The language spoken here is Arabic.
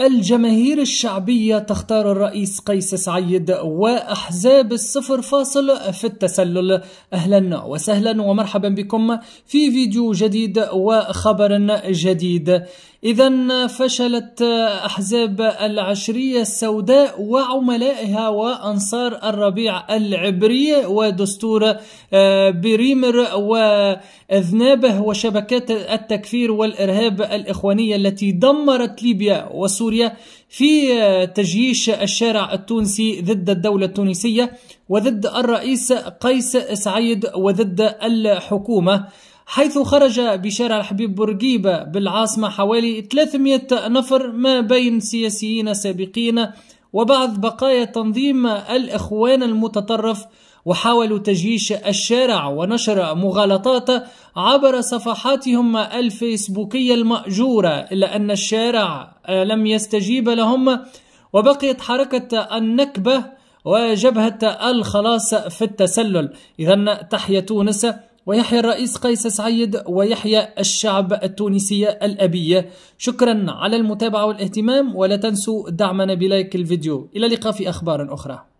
الجماهير الشعبية تختار الرئيس قيس سعيد وأحزاب الصفر فاصل في التسلل أهلا وسهلا ومرحبا بكم في فيديو جديد وخبر جديد إذا فشلت أحزاب العشرية السوداء وعملائها وأنصار الربيع العبري ودستور آه، بريمر وأذنابه وشبكات التكفير والإرهاب الإخوانية التي دمرت ليبيا وسوريا سوريا في آه، تجييش الشارع التونسي ضد الدولة التونسية وضد الرئيس قيس سعيد وضد الحكومة حيث خرج بشارع الحبيب بورقيبة بالعاصمة حوالي 300 نفر ما بين سياسيين سابقين وبعض بقايا تنظيم الإخوان المتطرف وحاولوا تجيش الشارع ونشر مغالطات عبر صفحاتهم الفيسبوكية المأجورة إلا أن الشارع آه، لم يستجيب لهم وبقيت حركة النكبة وجبهة الخلاص في التسلل إذا تحيا تونس ويحيى الرئيس قيس سعيد ويحيى الشعب التونسي الأبية شكرا على المتابعة والاهتمام ولا تنسوا دعمنا بلايك الفيديو إلى اللقاء في أخبار أخرى